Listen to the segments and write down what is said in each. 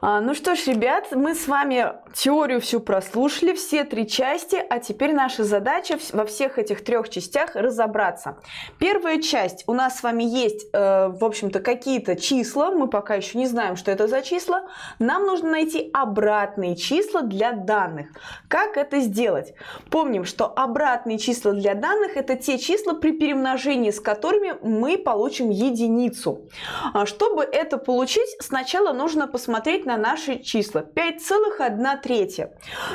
А, ну что ж, ребят, мы с вами теорию всю прослушали, все три части, а теперь наша задача во всех этих трех частях разобраться. Первая часть, у нас с вами есть, э, в общем-то, какие-то числа, мы пока еще не знаем, что это за числа, нам нужно найти обратные числа для данных. Как это сделать? Помним, что обратные числа для данных – это те числа, при перемножении с которыми мы получим единицу. А, чтобы это получить, сначала нужно посмотреть на наши числа. 5,1 третья.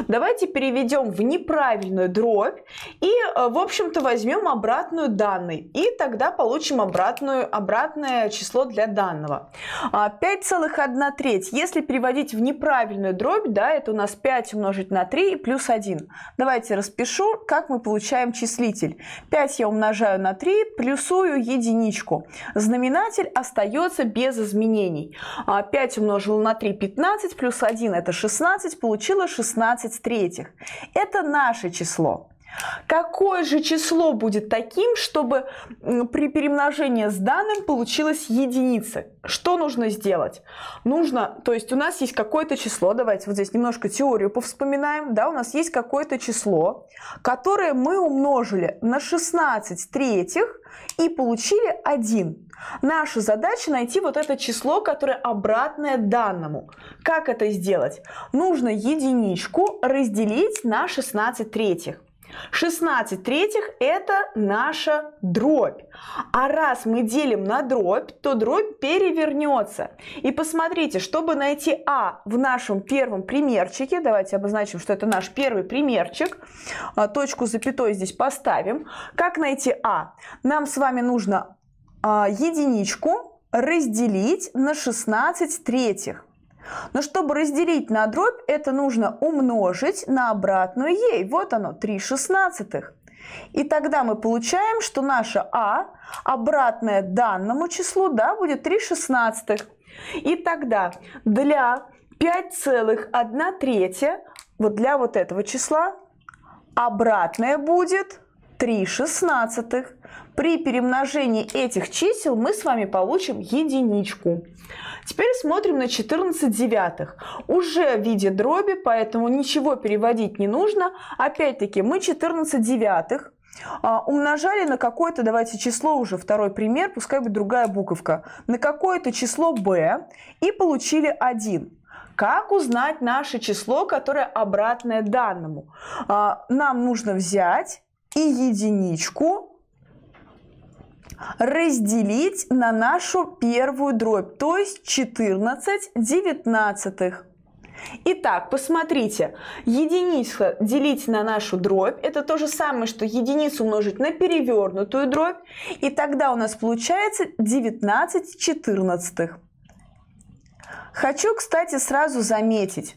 Давайте переведем в неправильную дробь и, э, в общем-то, возьмем обратную данные И тогда получим обратную, обратное число для данного. 5,1 а, треть. Если переводить в неправильную дробь, да, это у нас 5 умножить на 3 и плюс 1. Давайте распишу, как мы получаем числитель. 5 я умножаю на 3, плюсую единичку. Знаменатель остается без изменений. 5 а, умножил на 3 15 плюс 1 – это 16, получила 16 третьих. Это наше число. Какое же число будет таким, чтобы при перемножении с данным получилось единица? Что нужно сделать? Нужно, то есть у нас есть какое-то число, давайте вот здесь немножко теорию повспоминаем, да, у нас есть какое-то число, которое мы умножили на 16 третьих и получили 1. Наша задача найти вот это число, которое обратное данному. Как это сделать? Нужно единичку разделить на 16 третьих. 16 третьих – это наша дробь. А раз мы делим на дробь, то дробь перевернется. И посмотрите, чтобы найти А в нашем первом примерчике, давайте обозначим, что это наш первый примерчик, а, точку запятой здесь поставим. Как найти А? Нам с вами нужно а, единичку разделить на 16 третьих. Но чтобы разделить на дробь, это нужно умножить на обратную ей. Вот оно, 3 шестнадцатых. И тогда мы получаем, что наша А, обратное данному числу, да, будет 3 шестнадцатых. И тогда для 5,1 третья, вот для вот этого числа, обратное будет 3 шестнадцатых. При перемножении этих чисел мы с вами получим единичку. Теперь смотрим на 14 девятых. Уже в виде дроби, поэтому ничего переводить не нужно. Опять-таки мы 14 девятых а, умножали на какое-то, давайте число уже, второй пример, пускай будет другая буковка, на какое-то число b и получили 1. Как узнать наше число, которое обратное данному? А, нам нужно взять и единичку разделить на нашу первую дробь, то есть 14 девятнадцатых. Итак, посмотрите, единицу делить на нашу дробь, это то же самое, что единицу умножить на перевернутую дробь, и тогда у нас получается 19 четырнадцатых. Хочу, кстати, сразу заметить,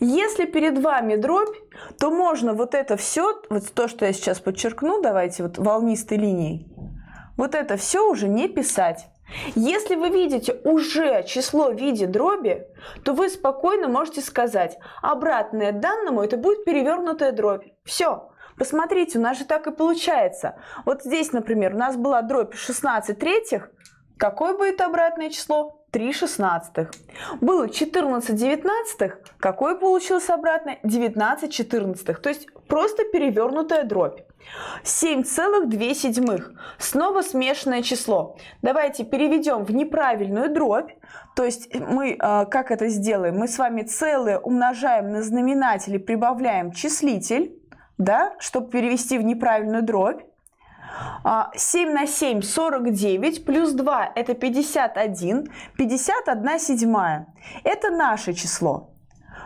если перед вами дробь, то можно вот это все, вот то, что я сейчас подчеркну, давайте вот волнистой линией, вот это все уже не писать. Если вы видите уже число в виде дроби, то вы спокойно можете сказать, обратное данному это будет перевернутая дробь. Все. Посмотрите, у нас же так и получается. Вот здесь, например, у нас была дробь 16 третьих. Какое будет обратное число? 3 шестнадцатых. Было 14 девятнадцатых, какой получилось обратно? 19 четырнадцатых, то есть просто перевернутая дробь. 7,2 седьмых. Снова смешанное число. Давайте переведем в неправильную дробь. То есть мы а, как это сделаем? Мы с вами целое умножаем на знаменатель и прибавляем числитель, да, чтобы перевести в неправильную дробь. 7 а, на 7 – 49, плюс 2 – это 51, 51 седьмая. Это наше число.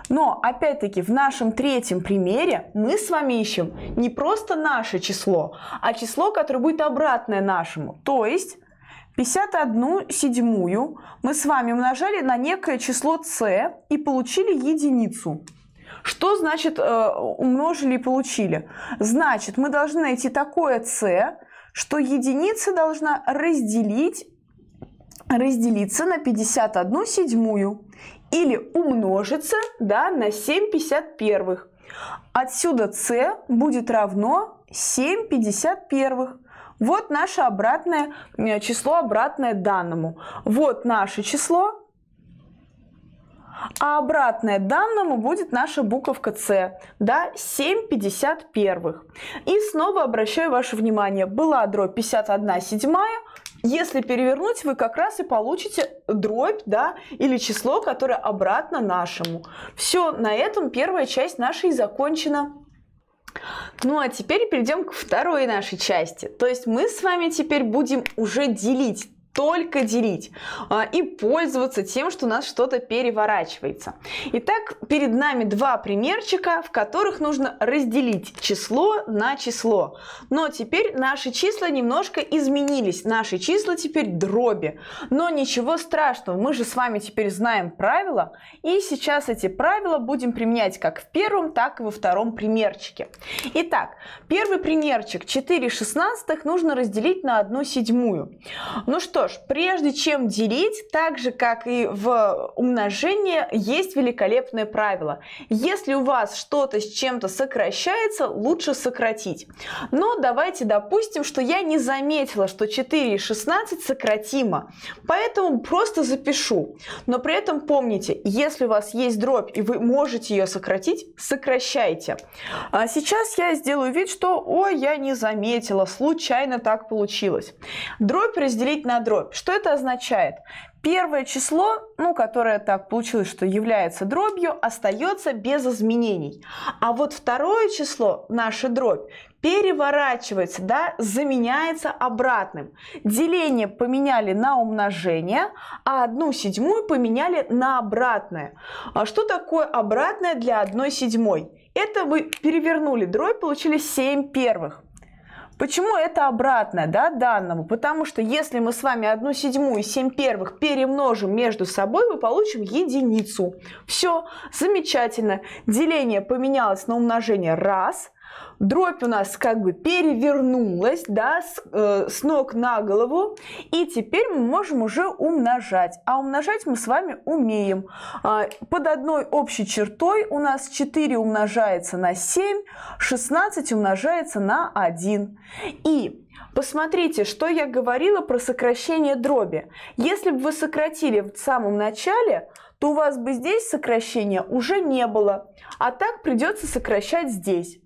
Но, опять-таки, в нашем третьем примере мы с вами ищем не просто наше число, а число, которое будет обратное нашему. То есть 51 седьмую мы с вами умножали на некое число c и получили единицу. Что значит э, умножили и получили? Значит, мы должны найти такое c, что единица должна разделить, разделиться на 51 седьмую или умножиться да, на 7 51. Отсюда c будет равно 7 51. Вот наше обратное э, число, обратное данному. Вот наше число, а обратная данному будет наша буковка С, да, 7 51. И снова обращаю ваше внимание, была дробь 51 седьмая, если перевернуть, вы как раз и получите дробь, да, или число, которое обратно нашему. Все, на этом первая часть нашей закончена. Ну а теперь перейдем к второй нашей части. То есть мы с вами теперь будем уже делить только делить а, и пользоваться тем, что у нас что-то переворачивается. Итак, перед нами два примерчика, в которых нужно разделить число на число. Но теперь наши числа немножко изменились. Наши числа теперь дроби. Но ничего страшного, мы же с вами теперь знаем правила. И сейчас эти правила будем применять как в первом, так и во втором примерчике. Итак, первый примерчик 4 шестнадцатых нужно разделить на 1 седьмую. Ну что, что ж, прежде чем делить, так же как и в умножении, есть великолепное правило. Если у вас что-то с чем-то сокращается, лучше сократить. Но давайте допустим, что я не заметила, что 4 и 16 сократимо. Поэтому просто запишу. Но при этом помните, если у вас есть дробь и вы можете ее сократить, сокращайте. А сейчас я сделаю вид, что «Ой, я не заметила, случайно так получилось». Дробь разделить на дробь дробь. Что это означает? Первое число, ну, которое так получилось, что является дробью, остается без изменений. А вот второе число, наша дробь, переворачивается, да, заменяется обратным. Деление поменяли на умножение, а одну седьмую поменяли на обратное. А что такое обратное для одной седьмой? Это вы перевернули дробь, получили 7 первых. Почему это обратное да, данному? Потому что если мы с вами одну седьмую и 7 первых перемножим между собой, мы получим единицу. Все, замечательно. Деление поменялось на умножение раз – дробь у нас как бы перевернулась, да, с, э, с ног на голову. И теперь мы можем уже умножать. А умножать мы с вами умеем. Э, под одной общей чертой у нас 4 умножается на 7, 16 умножается на 1. И Посмотрите, что я говорила про сокращение дроби. Если бы вы сократили в самом начале, то у вас бы здесь сокращения уже не было, а так придется сокращать здесь.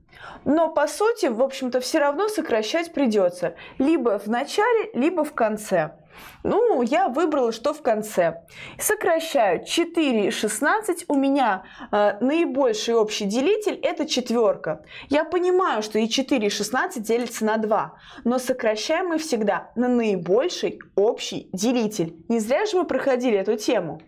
Но по сути, в общем-то, все равно сокращать придется либо в начале, либо в конце. Ну, я выбрала, что в конце. Сокращаю 4 и 16. У меня э, наибольший общий делитель – это четверка. Я понимаю, что и 4, и 16 делится на 2. Но сокращаем мы всегда на наибольший общий делитель. Не зря же мы проходили эту тему.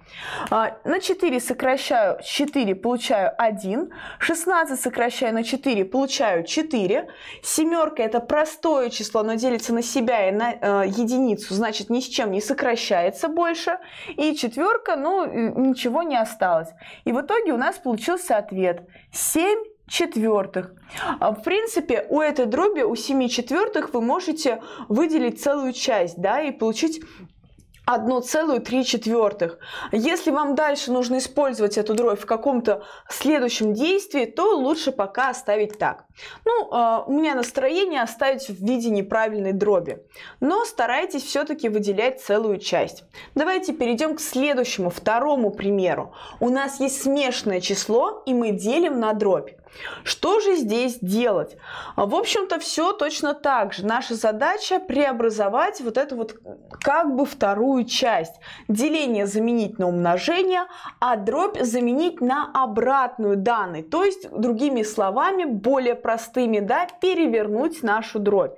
Э, на 4 сокращаю 4, получаю 1. 16 сокращаю на 4, получаю 4. Семерка – это простое число, но делится на себя и на э, единицу, значит, не ни с чем не сокращается больше. И четверка, ну, ничего не осталось. И в итоге у нас получился ответ 7 четвертых. А, в принципе, у этой дроби, у 7 четвертых вы можете выделить целую часть, да, и получить 1,3 четвертых. Если вам дальше нужно использовать эту дробь в каком-то следующем действии, то лучше пока оставить так. Ну, а, у меня настроение оставить в виде неправильной дроби, но старайтесь все-таки выделять целую часть. Давайте перейдем к следующему, второму примеру. У нас есть смешанное число, и мы делим на дробь. Что же здесь делать? А, в общем-то, все точно так же. Наша задача преобразовать вот эту вот как бы вторую часть. Деление заменить на умножение, а дробь заменить на обратную данной, то есть, другими словами, более простыми, да, перевернуть нашу дробь.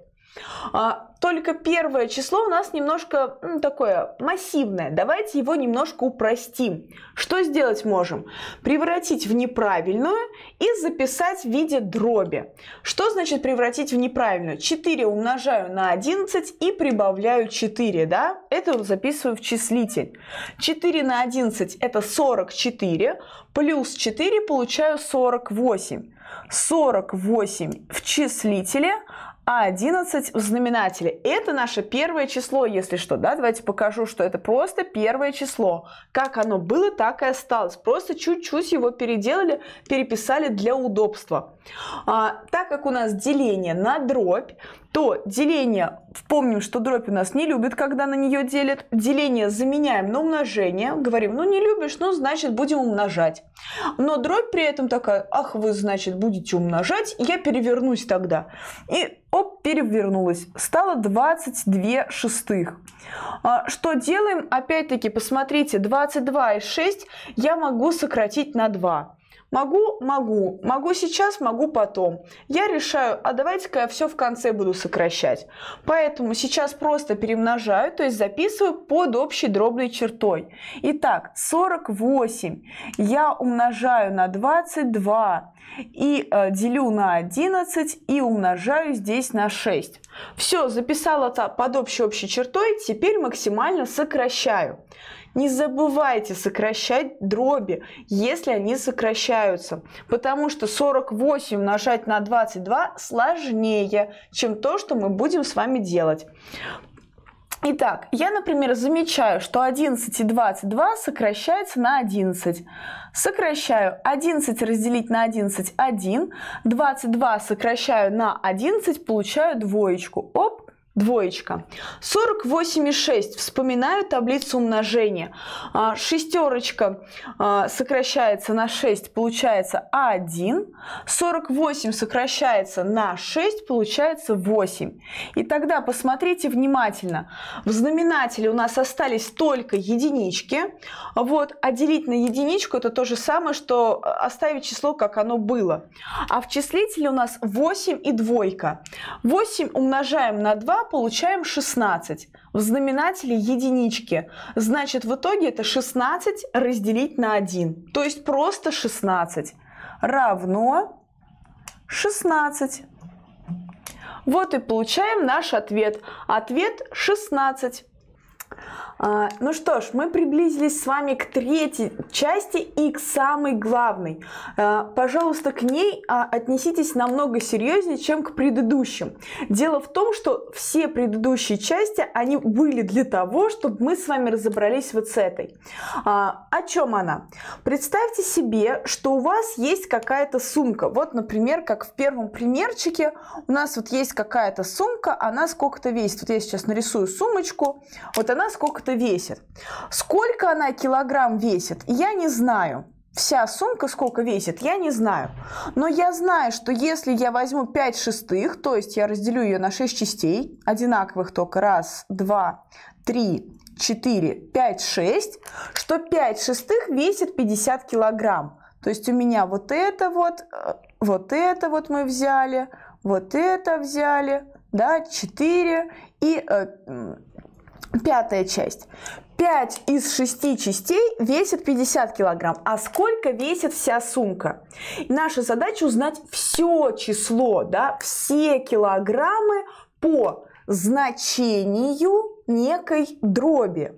А, только первое число у нас немножко ну, такое массивное. Давайте его немножко упростим. Что сделать можем? Превратить в неправильную и записать в виде дроби. Что значит превратить в неправильную? 4 умножаю на 11 и прибавляю 4. Да? Это записываю в числитель. 4 на 11 это 44. Плюс 4 получаю 48. 48 в числителе – а 11 в знаменателе. Это наше первое число, если что. Да? Давайте покажу, что это просто первое число. Как оно было, так и осталось. Просто чуть-чуть его переделали, переписали для удобства. А, так как у нас деление на дробь, то деление, помним, что дробь у нас не любит, когда на нее делят. Деление заменяем на умножение. Говорим, ну не любишь, ну значит будем умножать. Но дробь при этом такая, ах вы, значит, будете умножать, я перевернусь тогда. И оп, перевернулась. Стало 22 шестых. А, что делаем? Опять-таки, посмотрите, 22 и 6 я могу сократить на 2. Могу, могу, могу сейчас, могу потом. Я решаю, а давайте-ка я все в конце буду сокращать. Поэтому сейчас просто перемножаю, то есть записываю под общей дробной чертой. Итак, 48 я умножаю на 22 и э, делю на 11 и умножаю здесь на 6. Все, записала это под общей общей чертой, теперь максимально сокращаю. Не забывайте сокращать дроби, если они сокращаются, потому что 48 умножать на 22 сложнее, чем то, что мы будем с вами делать. Итак, я, например, замечаю, что 11 и 22 сокращается на 11. Сокращаю 11 разделить на 11 – 1. 22 сокращаю на 11, получаю двоечку. Оп, Двоечка. 486 Вспоминаю таблицу умножения. А, шестерочка а, сокращается на 6, получается 1. 48 сокращается на 6, получается 8. И тогда посмотрите внимательно. В знаменателе у нас остались только единички. Вот, а делить на единичку это то же самое, что оставить число, как оно было. А в числителе у нас 8 и двойка. 8 умножаем на 2, получаем 16. В знаменателе единички. Значит, в итоге это 16 разделить на 1. То есть просто 16 равно 16. Вот и получаем наш ответ. Ответ 16. А, ну что ж, мы приблизились с вами к третьей части и к самой главной. А, пожалуйста, к ней а, отнеситесь намного серьезнее, чем к предыдущим. Дело в том, что все предыдущие части, они были для того, чтобы мы с вами разобрались вот с этой. А, о чем она? Представьте себе, что у вас есть какая-то сумка. Вот, например, как в первом примерчике у нас вот есть какая-то сумка, она сколько-то весит. Вот я сейчас нарисую сумочку, вот она сколько-то что весит. Сколько она килограмм весит, я не знаю. Вся сумка сколько весит, я не знаю. Но я знаю, что если я возьму 5 шестых, то есть я разделю ее на 6 частей, одинаковых только раз, два, три, 4, 5, 6, что 5 шестых весит 50 килограмм. То есть у меня вот это вот, э, вот это вот мы взяли, вот это взяли, да, 4 и э, Пятая часть. 5 из 6 частей весит 50 килограмм. А сколько весит вся сумка? наша задача узнать все число, да, все килограммы по значению некой дроби.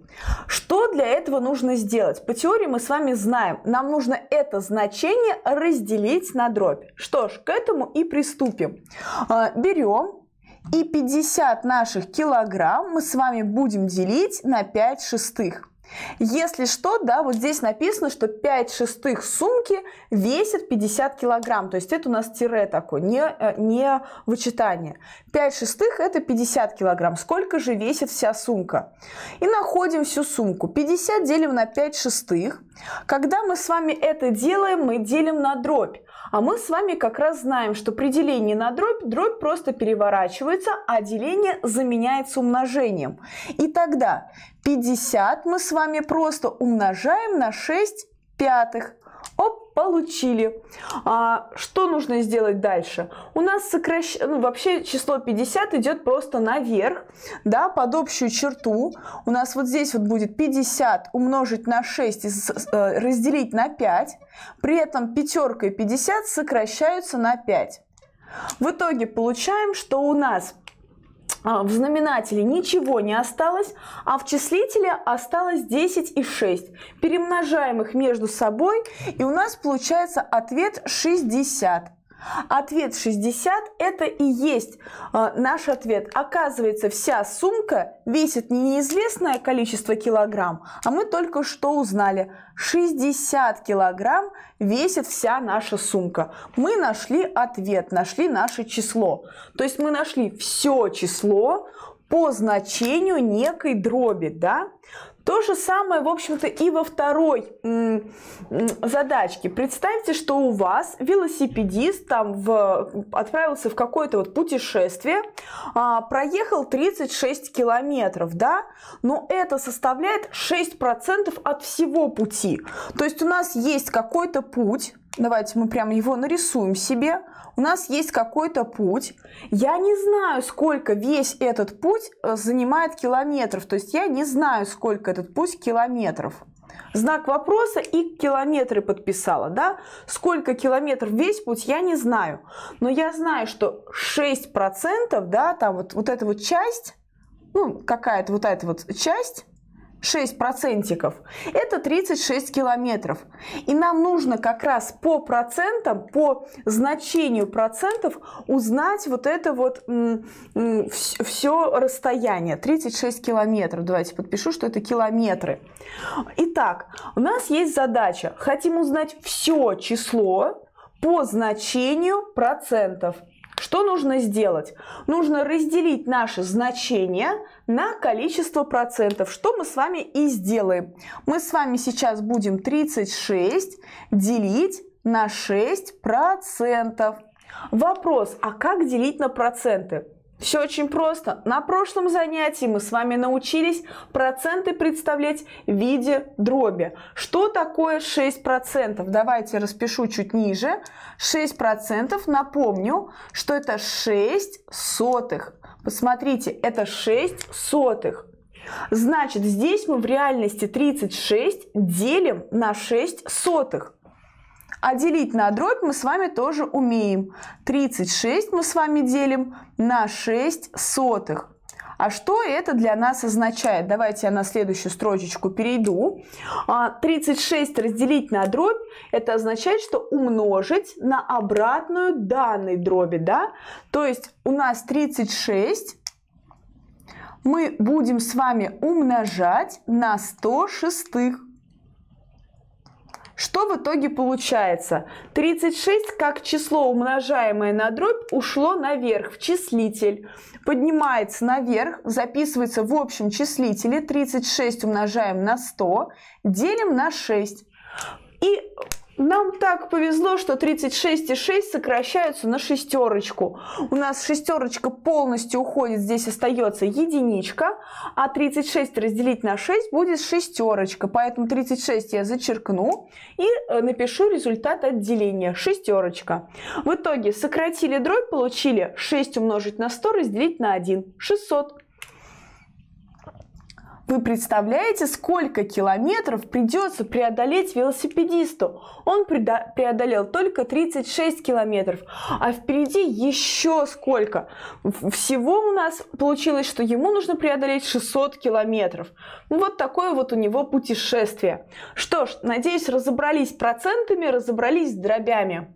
Что для этого нужно сделать? По теории мы с вами знаем, нам нужно это значение разделить на дробь. Что ж, к этому и приступим. А, Берем и 50 наших килограмм мы с вами будем делить на 5 шестых. Если что, да, вот здесь написано, что 5 шестых сумки весит 50 килограмм. То есть это у нас тире такое, не, э, не вычитание. 5 шестых это 50 килограмм. Сколько же весит вся сумка? И находим всю сумку. 50 делим на 5 шестых. Когда мы с вами это делаем, мы делим на дробь. А мы с вами как раз знаем, что при делении на дробь, дробь просто переворачивается, а деление заменяется умножением. И тогда 50 мы с вами просто умножаем на 6 пятых получили. А, что нужно сделать дальше? У нас сокращ... ну, вообще число 50 идет просто наверх, да, под общую черту. У нас вот здесь вот будет 50 умножить на 6 и э, разделить на 5. При этом пятерка и 50 сокращаются на 5. В итоге получаем, что у нас а, в знаменателе ничего не осталось, а в числителе осталось 10 и 6. Перемножаем их между собой, и у нас получается ответ 60. Ответ 60 – это и есть а, наш ответ. Оказывается, вся сумка весит не неизвестное количество килограмм, а мы только что узнали – 60 килограмм весит вся наша сумка. Мы нашли ответ, нашли наше число. То есть мы нашли все число, по значению некой дроби, да? То же самое, в общем-то, и во второй задачке. Представьте, что у вас велосипедист там в, отправился в какое-то вот путешествие, а, проехал 36 километров, да, но это составляет 6% от всего пути. То есть у нас есть какой-то путь, давайте мы прямо его нарисуем себе, у нас есть какой-то путь, я не знаю, сколько весь этот путь э, занимает километров, то есть я не знаю, сколько этот путь километров. Знак вопроса и километры подписала, да? Сколько километров весь путь, я не знаю. Но я знаю, что 6%, да, там вот, вот эта вот часть, ну, какая-то вот эта вот часть, 6 процентиков, это 36 километров. И нам нужно как раз по процентам, по значению процентов узнать вот это вот все расстояние. 36 километров. Давайте подпишу, что это километры. Итак, у нас есть задача. Хотим узнать все число по значению процентов. Что нужно сделать? Нужно разделить наше значение на количество процентов, что мы с вами и сделаем. Мы с вами сейчас будем 36 делить на 6 процентов. Вопрос, а как делить на проценты? Все очень просто. На прошлом занятии мы с вами научились проценты представлять в виде дроби. Что такое 6%? Давайте распишу чуть ниже. 6%, напомню, что это 6 сотых. Посмотрите, это 6 сотых. Значит, здесь мы в реальности 36 делим на 6 сотых. А делить на дробь мы с вами тоже умеем. 36 мы с вами делим на 6 сотых. А что это для нас означает? Давайте я на следующую строчечку перейду. 36 а, разделить на дробь, это означает, что умножить на обратную данной дроби, да? То есть у нас 36 мы будем с вами умножать на 106. Что в итоге получается? 36 как число, умножаемое на дробь, ушло наверх в числитель. Поднимается наверх, записывается в общем числителе. 36 умножаем на 100, делим на 6. И нам так повезло, что 36,6 сокращаются на шестерочку. У нас шестерочка полностью уходит, здесь остается единичка, а 36 разделить на 6 будет шестерочка. Поэтому 36 я зачеркну и э, напишу результат отделения. Шестерочка. В итоге сократили дробь, получили 6 умножить на 100, разделить на 1. 600. Вы представляете, сколько километров придется преодолеть велосипедисту? Он преодолел только 36 километров, а впереди еще сколько. Всего у нас получилось, что ему нужно преодолеть 600 километров. Ну, вот такое вот у него путешествие. Что ж, надеюсь, разобрались процентами, разобрались с дробями.